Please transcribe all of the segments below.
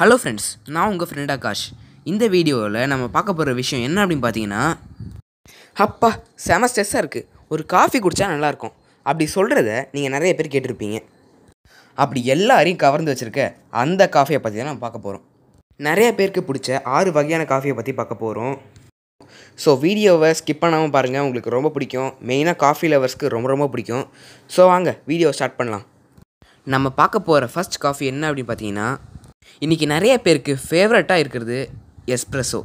hello friends நான் உங்கள் friend Akash இந்த வீடியோவில் நம்ம பார்க்க போகிற விஷயம் என்ன அப்படின்னு பார்த்தீங்கன்னா அப்பா செம ஸ்ட்ரெஸ்ஸாக இருக்குது ஒரு காஃபி குடித்தா நல்லாயிருக்கும் அப்படி சொல்கிறத நீங்கள் நிறைய பேர் கேட்டிருப்பீங்க அப்படி எல்லாரையும் கவர்ந்து வச்சுருக்க அந்த காஃபியை பற்றி தான் நம்ம பார்க்க போகிறோம் நிறைய பேருக்கு பிடிச்ச ஆறு வகையான காஃபியை பற்றி பார்க்க போகிறோம் ஸோ வீடியோவை ஸ்கிப் பண்ணாமல் பாருங்கள் உங்களுக்கு ரொம்ப பிடிக்கும் மெயினாக காஃபி லவர்ஸ்க்கு ரொம்ப ரொம்ப பிடிக்கும் ஸோ வாங்க வீடியோ ஸ்டார்ட் பண்ணலாம் நம்ம பார்க்க போகிற ஃபஸ்ட் காஃபி என்ன அப்படின்னு பார்த்தீங்கன்னா இன்றைக்கி நிறைய பேருக்கு ஃபேவரட்டாக இருக்கிறது எஸ்ப்ரெஸோ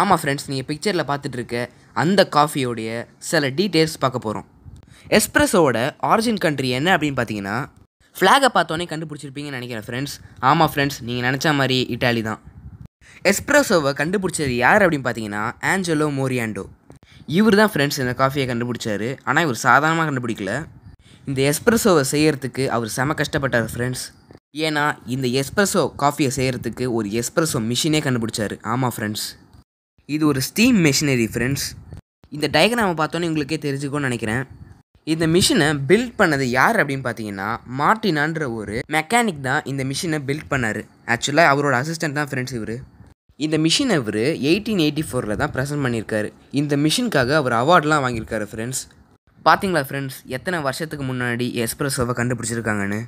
ஆமாம் ஃப்ரெண்ட்ஸ் நீங்கள் பிக்சரில் பார்த்துட்டு இருக்க அந்த காஃபியோடைய சில டீட்டெயில்ஸ் பார்க்க போகிறோம் எஸ்ப்ரெஸோட ஆரிஜின் கண்ட்ரி என்ன அப்படின்னு பார்த்தீங்கன்னா ஃப்ளாகை பார்த்தோன்னே கண்டுபிடிச்சிருப்பீங்கன்னு நினைக்கிறேன் ஃப்ரெண்ட்ஸ் ஆமாம் ஃப்ரெண்ட்ஸ் நீங்கள் நினச்ச மாதிரி இட்டாலி தான் எஸ்ப்ரெஸோவை கண்டுபிடிச்சது யார் அப்படின்னு பார்த்தீங்கன்னா ஆஞ்சலோ மோரியாண்டோ இவர் தான் ஃப்ரெண்ட்ஸ் இந்த காஃபியை கண்டுபிடிச்சார் ஆனால் இவர் சாதாரணமாக கண்டுபிடிக்கல இந்த எஸ்ப்ரெஸோவை செய்கிறதுக்கு அவர் செம கஷ்டப்பட்டார் ஃப்ரெண்ட்ஸ் ஏன்னா இந்த எஸ்பிரஸோ காஃபியை செய்கிறதுக்கு ஒரு எஸ்பிரஸோ மிஷினே கண்டுபிடிச்சாரு ஆமாம் ஃப்ரெண்ட்ஸ் இது ஒரு ஸ்டீம் மிஷினரி ஃப்ரெண்ட்ஸ் இந்த டயக்ராமை பார்த்தோன்னே உங்களுக்கே தெரிஞ்சுக்கோன்னு நினைக்கிறேன் இந்த மிஷினை பில்ட் பண்ணது யார் அப்படின்னு பார்த்தீங்கன்னா மார்டினான்ற ஒரு மெக்கானிக் தான் இந்த மிஷினை பில்ட் பண்ணார் ஆக்சுவலாக அவரோட அசிஸ்டன்ட் தான் ஃப்ரெண்ட்ஸ் இவர் இந்த மிஷினை இவர் எயிட்டீன் எயிட்டி ஃபோரில் தான் ப்ரெசென்ட் பண்ணியிருக்காரு இந்த மிஷினுக்காக அவர் அவார்டெலாம் வாங்கியிருக்காரு ஃப்ரெண்ட்ஸ் பார்த்தீங்களா ஃப்ரெண்ட்ஸ் எத்தனை வருஷத்துக்கு முன்னாடி எஸ்பிரஸோவை கண்டுபிடிச்சிருக்காங்கன்னு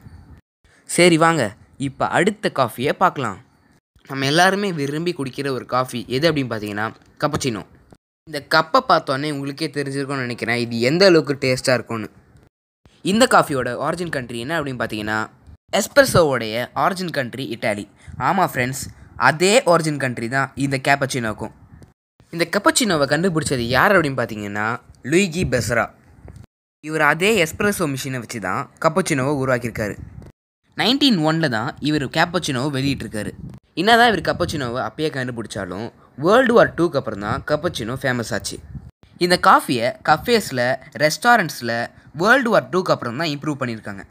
சரி வாங்க இப்போ அடுத்த காஃபியை பார்க்கலாம் நம்ம எல்லாருமே விரும்பி குடிக்கிற ஒரு காஃபி எது அப்படின்னு பார்த்தீங்கன்னா கப்பச்சினோ இந்த கப்பை பார்த்தோன்னே உங்களுக்கே தெரிஞ்சிருக்கும்னு நினைக்கிறேன் இது எந்த அளவுக்கு டேஸ்ட்டாக இருக்கும்னு இந்த காஃபியோட ஆரிஜின் கண்ட்ரி என்ன அப்படின்னு பார்த்தீங்கன்னா எஸ்பெர்சோவோடைய ஆரிஜின் கண்ட்ரி இட்டாலி ஆமாம் ஃப்ரெண்ட்ஸ் அதே ஆரிஜின் கண்ட்ரி தான் இந்த கேப்பச்சினோக்கும் இந்த கப்பச்சினோவை கண்டுபிடிச்சது யார் அப்படின்னு பார்த்தீங்கன்னா லுய்கி பெஸ்ரா இவர் அதே எஸ்பிரஸோ மிஷினை வச்சு தான் கப்பச்சினோவை உருவாக்கியிருக்காரு நைன்டீன் ஒனில் தான் இவர் கேப்பச்சினோவை வெளியிட்டிருக்காரு என்ன தான் இவர் கப்பச்சினோவை அப்பயே கண்டுபிடிச்சாலும் வேர்ல்டு வார் டூக்கு அப்புறம் தான் கப்பச்சினோ ஃபேமஸ் ஆச்சு இந்த காஃபியை கஃபேஸில் ரெஸ்டாரண்ட்ஸில் வேர்ல்டு வார் டூக்கு அப்புறம் தான் இம்ப்ரூவ் பண்ணியிருக்காங்க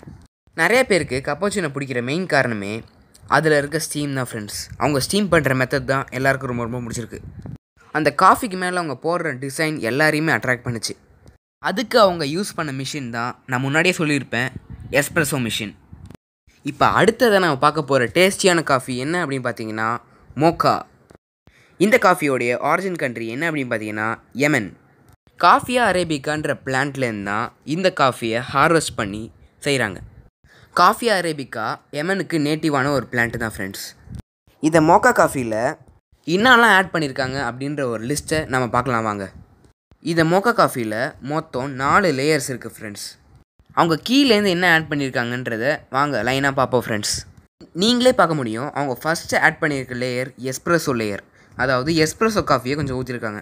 நிறைய பேருக்கு கப்பச்சினோ பிடிக்கிற மெயின் காரணமே அதில் இருக்க ஸ்டீம் தான் ஃப்ரெண்ட்ஸ் அவங்க ஸ்டீம் பண்ணுற மெத்தட் தான் எல்லாருக்கும் ரொம்ப ரொம்ப பிடிச்சிருக்கு அந்த காஃபிக்கு மேலே அவங்க போடுற டிசைன் எல்லாரையுமே அட்ராக்ட் பண்ணுச்சு அதுக்கு அவங்க யூஸ் பண்ண மிஷின் தான் நான் முன்னாடியே சொல்லியிருப்பேன் எஸ்ப்ரெஸோ மிஷின் இப்போ அடுத்ததை நம்ம பார்க்க போகிற டேஸ்டியான காஃபி என்ன அப்படின்னு பார்த்தீங்கன்னா மோக்கா இந்த காஃபியோடைய ஆரிஜின் கண்ட்ரி என்ன அப்படின்னு பார்த்தீங்கன்னா யமன் காஃபியா அரேபிக்கான்ற பிளான்ட்லேருந்து தான் இந்த காஃபியை ஹார்வெஸ்ட் பண்ணி செய்கிறாங்க காஃபியா அரேபிக்கா எமனுக்கு நேட்டிவான ஒரு பிளான்ட் தான் ஃப்ரெண்ட்ஸ் இதை மோக்கா காஃபியில் என்னெல்லாம் ஆட் பண்ணியிருக்காங்க அப்படின்ற ஒரு லிஸ்ட்டை நம்ம பார்க்கலாம் வாங்க இதை மோக்கா காஃபியில் மொத்தம் நாலு லேயர்ஸ் இருக்குது ஃப்ரெண்ட்ஸ் அவங்க கீழேருந்து என்ன ஆட் பண்ணியிருக்காங்கன்றத வாங்க லைனாக பார்ப்போம் ஃப்ரெண்ட்ஸ் நீங்களே பார்க்க முடியும் அவங்க ஃபஸ்ட்டு ஆட் பண்ணியிருக்க லேயர் எஸ்ப்ரெஸோ லேயர் அதாவது எஸ்ப்ரெஸோ காஃபியை கொஞ்சம் ஊற்றிருக்காங்க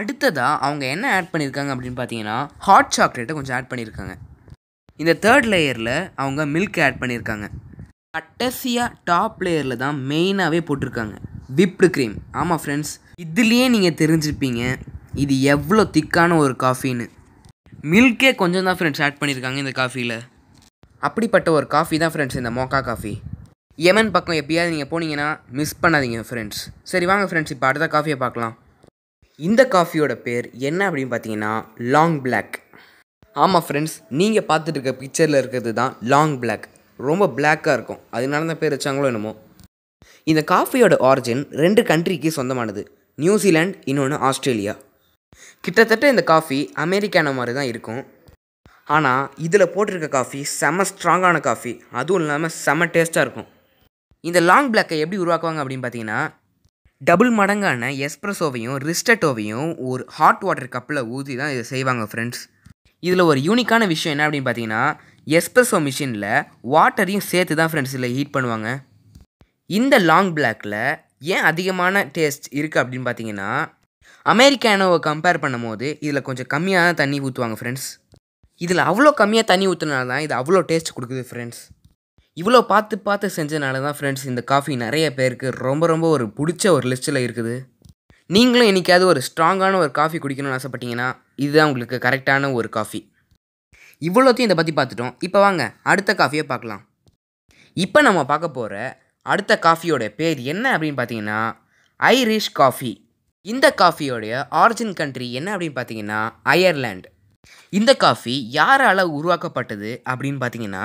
அடுத்ததாக அவங்க என்ன ஆட் பண்ணியிருக்காங்க அப்படின்னு பார்த்தீங்கன்னா ஹாட் சாக்லேட்டை கொஞ்சம் ஆட் பண்ணியிருக்காங்க இந்த தேர்ட் லேயரில் அவங்க மில்க் ஆட் பண்ணியிருக்காங்க கட்டசியாக டாப் லேயரில் தான் மெயினாகவே போட்டிருக்காங்க விப்டு க்ரீம் ஆமாம் ஃப்ரெண்ட்ஸ் இதுலேயே நீங்கள் தெரிஞ்சுருப்பீங்க இது எவ்வளோ திக்கான ஒரு காஃபின்னு மில்கே கொஞ்சம் தான் ஃப்ரெண்ட்ஸ் ஆட் பண்ணியிருக்காங்க இந்த காஃபியில் அப்படிப்பட்ட ஒரு காஃபி தான் ஃப்ரெண்ட்ஸ் இந்த மோக்கா காஃபி எமன் பக்கம் எப்பயாவது நீங்கள் போனீங்கன்னா மிஸ் பண்ணாதீங்க ஃப்ரெண்ட்ஸ் சரி வாங்க ஃப்ரெண்ட்ஸ் இப்போ அடுத்த காஃபியை பார்க்கலாம் இந்த காஃபியோட பேர் என்ன அப்படின்னு பார்த்தீங்கன்னா லாங் பிளாக் ஆமாம் ஃப்ரெண்ட்ஸ் நீங்கள் பார்த்துட்டு இருக்க பிக்சரில் இருக்கிறது தான் லாங் பிளாக் ரொம்ப பிளாக்காக இருக்கும் அதனால தான் பேர் வச்சாங்களோ என்னமோ இந்த காஃபியோட ஆரிஜின் ரெண்டு கண்ட்ரிக்கு சொந்தமானது நியூசிலாண்ட் இன்னொன்று ஆஸ்திரேலியா கிட்டத்தட்ட இந்த காஃபி அமெரிக்கான மாதிரி தான் இருக்கும் ஆனால் இதில் போட்டிருக்க காஃபி செம ஸ்ட்ராங்கான காஃபி அதுவும் இல்லாமல் செம டேஸ்ட்டாக இருக்கும் இந்த லாங் பிளாக்கை எப்படி உருவாக்குவாங்க அப்படின்னு பார்த்தீங்கன்னா டபுள் மடங்கான எஸ்ப்ரெஸோவையும் ரிஸ்டட்டோவையும் ஒரு ஹாட் வாட்டர் கப்பில் ஊற்றி தான் இதை செய்வாங்க ஃப்ரெண்ட்ஸ் இதில் ஒரு யூனிக்கான விஷயம் என்ன அப்படின்னு பார்த்தீங்கன்னா எஸ்ப்ரெஸோ மிஷினில் வாட்டரையும் சேர்த்து தான் ஃப்ரெண்ட்ஸ் இதில் ஹீட் பண்ணுவாங்க இந்த லாங் பிளாக்கில் ஏன் அதிகமான டேஸ்ட் இருக்குது அப்படின்னு பார்த்தீங்கன்னா அமெரிக்கானோவை கம்பேர் பண்ணும்போது இதில் கொஞ்சம் கம்மியாக தான் தண்ணி ஊற்றுவாங்க ஃப்ரெண்ட்ஸ் இதில் அவ்வளோ கம்மியாக தண்ணி ஊற்றுனால தான் இது அவ்வளோ டேஸ்ட் கொடுக்குது ஃப்ரெண்ட்ஸ் இவ்வளோ பார்த்து பார்த்து செஞ்சனால தான் ஃப்ரெண்ட்ஸ் இந்த காஃபி நிறைய பேருக்கு ரொம்ப ரொம்ப ஒரு பிடிச்ச ஒரு லிஸ்ட்டில் இருக்குது நீங்களும் என்றைக்காவது ஒரு ஸ்ட்ராங்கான ஒரு காஃபி குடிக்கணும்னு ஆசைப்பட்டீங்கன்னா இதுதான் உங்களுக்கு கரெக்டான ஒரு காஃபி இவ்வளோத்தையும் இதை பற்றி பார்த்துட்டோம் இப்போ வாங்க அடுத்த காஃபியை பார்க்கலாம் இப்போ நம்ம பார்க்க போகிற அடுத்த காஃபியோட பேர் என்ன அப்படின்னு பார்த்தீங்கன்னா ஐரிஷ் காஃபி இந்த காஃபியோடைய ஆரிஜின் கண்ட்ரி என்ன அப்படின்னு பார்த்தீங்கன்னா அயர்லாண்டு இந்த காஃபி யாரால் உருவாக்கப்பட்டது அப்படின்னு பார்த்தீங்கன்னா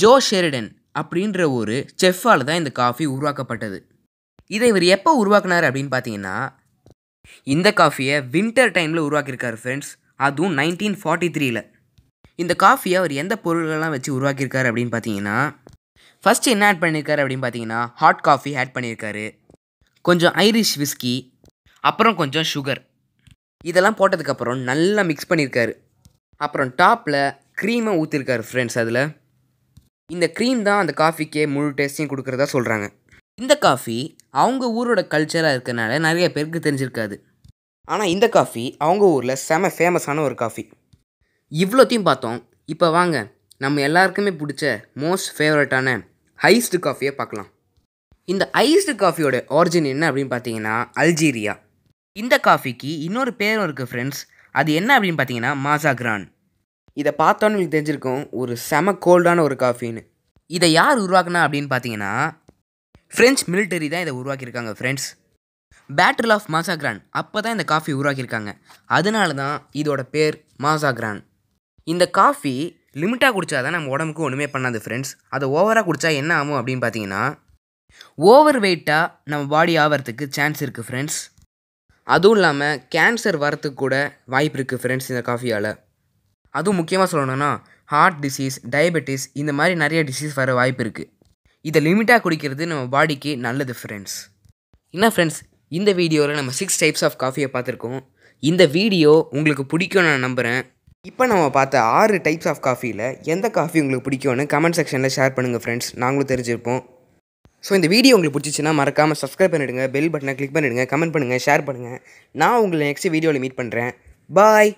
ஜோ ஷெரிடன் அப்படின்ற ஒரு செஃப்பால் தான் இந்த காஃபி உருவாக்கப்பட்டது இதை இவர் எப்போ உருவாக்குனார் அப்படின்னு பார்த்தீங்கன்னா இந்த காஃபியை வின்டர் டைமில் உருவாக்கியிருக்காரு ஃப்ரெண்ட்ஸ் அதுவும் நைன்டீன் ஃபார்ட்டி த்ரீயில் இந்த காஃபியை அவர் எந்த பொருள்கள்லாம் வச்சு உருவாக்கியிருக்காரு அப்படின்னு பார்த்தீங்கன்னா ஃபஸ்ட்டு என்ன ஆட் பண்ணியிருக்காரு அப்படின்னு பார்த்தீங்கன்னா ஹாட் காஃபி ஆட் பண்ணியிருக்காரு கொஞ்சம் ஐரிஷ் விஸ்கி அப்புறம் கொஞ்சம் சுகர் இதெல்லாம் போட்டதுக்கப்புறம் நல்லா மிக்ஸ் பண்ணியிருக்காரு அப்புறம் டாப்பில் க்ரீமை ஊற்றிருக்காரு ஃப்ரெண்ட்ஸ் அதில் இந்த க்ரீம் தான் அந்த காஃபிக்கே முழு டேஸ்ட்டையும் கொடுக்குறதா சொல்கிறாங்க இந்த காஃபி அவங்க ஊரோட கல்ச்சராக இருக்கிறனால நிறைய பேருக்கு தெரிஞ்சிருக்காது ஆனால் இந்த காஃபி அவங்க ஊரில் செம ஃபேமஸான ஒரு காஃபி இவ்வளோத்தையும் பார்த்தோம் இப்போ வாங்க நம்ம எல்லாருக்குமே பிடிச்ச மோஸ்ட் ஃபேவரட்டான ஹைஸ்டு காஃபியை பார்க்கலாம் இந்த ஐஸ்டு காஃபியோட ஆரிஜின் என்ன அப்படின்னு பார்த்தீங்கன்னா அல்ஜீரியா இந்த காஃபிக்கு இன்னொரு பேரும் இருக்குது ஃப்ரெண்ட்ஸ் அது என்ன அப்படின்னு பார்த்தீங்கன்னா மாசா கிரான் இதை பார்த்தோன்னு உங்களுக்கு தெரிஞ்சிருக்கும் ஒரு செம கோல்டான ஒரு காஃபின்னு இதை யார் உருவாக்குனா அப்படின்னு பார்த்தீங்கன்னா ஃப்ரெஞ்ச் மிலிட்டரி தான் இதை உருவாக்கியிருக்காங்க ஃப்ரெண்ட்ஸ் பேட்டில் ஆஃப் மாசா கிரான் அப்போ தான் இந்த காஃபி உருவாக்கியிருக்காங்க அதனால தான் இதோட பேர் மாசா கிரான் இந்த காஃபி லிமிட்டாக குடித்தா தான் நம்ம உடம்புக்கு ஒன்றுமே பண்ணாது ஃப்ரெண்ட்ஸ் அதை ஓவராக குடித்தா என்ன ஆகும் அப்படின்னு பார்த்தீங்கன்னா ஓவர் வெயிட்டாக நம்ம பாடி ஆகிறதுக்கு சான்ஸ் இருக்குது ஃப்ரெண்ட்ஸ் அதுவும் இல்லாமல் கேன்சர் வரத்துக்கு கூட வாய்ப்பு இருக்குது ஃப்ரெண்ட்ஸ் இந்த காஃபியால் அதுவும் முக்கியமாக சொல்லணும்னா ஹார்ட் டிசீஸ் டயபெட்டிஸ் இந்த மாதிரி நிறைய டிசீஸ் வர வாய்ப்பு இருக்குது இதை லிமிட்டாக குடிக்கிறது நம்ம பாடிக்கு நல்லது ஃப்ரெண்ட்ஸ் என்ன ஃப்ரெண்ட்ஸ் இந்த வீடியோவில் நம்ம சிக்ஸ் டைப்ஸ் ஆஃப் காஃபியை பார்த்துருக்கோம் இந்த வீடியோ உங்களுக்கு பிடிக்கும்னு நான் நம்புகிறேன் இப்போ நம்ம பார்த்த ஆறு டைப்ஸ் ஆஃப் காஃபியில் எந்த காஃபி உங்களுக்கு பிடிக்கும்னு கமெண்ட் செக்ஷனில் ஷேர் பண்ணுங்கள் ஃப்ரெண்ட்ஸ் நாங்களும் தெரிஞ்சிருப்போம் ஸோ இந்த வீடியோ உங்களுக்கு பிடிச்சிச்சின்னா மறக்காமல் சப்ஸ்கிரைப் பண்ணிவிடுங்க பெல் பட்டனை கிளிக் பண்ணிவிடுங்க கமெண்ட் பண்ணுங்கள் ஷேர் பண்ணுங்கள் நான் உங்களை நெக்ஸ்ட் வீடியோவில் மீட் பண்ணுறேன் பாய்